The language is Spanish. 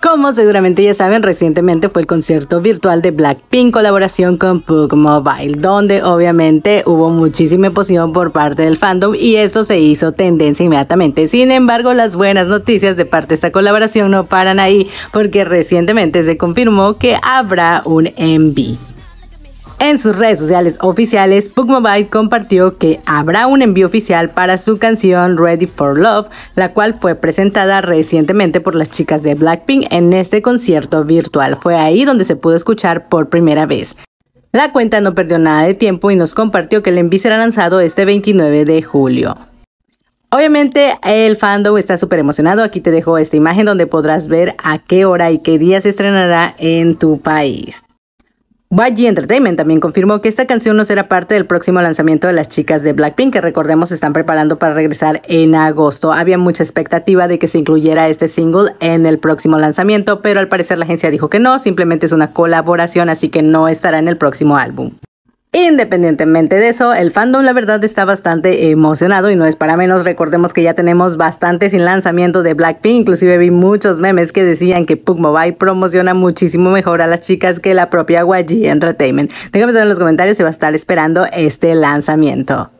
Como seguramente ya saben, recientemente fue el concierto virtual de Blackpink colaboración con Pug Mobile, donde obviamente hubo muchísima emoción por parte del fandom y esto se hizo tendencia inmediatamente. Sin embargo, las buenas noticias de parte de esta colaboración no paran ahí, porque recientemente se confirmó que habrá un MV. En sus redes sociales oficiales, Pugmobile compartió que habrá un envío oficial para su canción Ready for Love, la cual fue presentada recientemente por las chicas de Blackpink en este concierto virtual. Fue ahí donde se pudo escuchar por primera vez. La cuenta no perdió nada de tiempo y nos compartió que el envío será lanzado este 29 de julio. Obviamente el fandom está súper emocionado. Aquí te dejo esta imagen donde podrás ver a qué hora y qué día se estrenará en tu país. YG Entertainment también confirmó que esta canción no será parte del próximo lanzamiento de las chicas de Blackpink, que recordemos están preparando para regresar en agosto. Había mucha expectativa de que se incluyera este single en el próximo lanzamiento, pero al parecer la agencia dijo que no, simplemente es una colaboración, así que no estará en el próximo álbum. Independientemente de eso, el fandom la verdad está bastante emocionado y no es para menos, recordemos que ya tenemos bastante sin lanzamiento de Blackpink, inclusive vi muchos memes que decían que Pug Mobile promociona muchísimo mejor a las chicas que la propia YG Entertainment. Déjame saber en los comentarios si va a estar esperando este lanzamiento.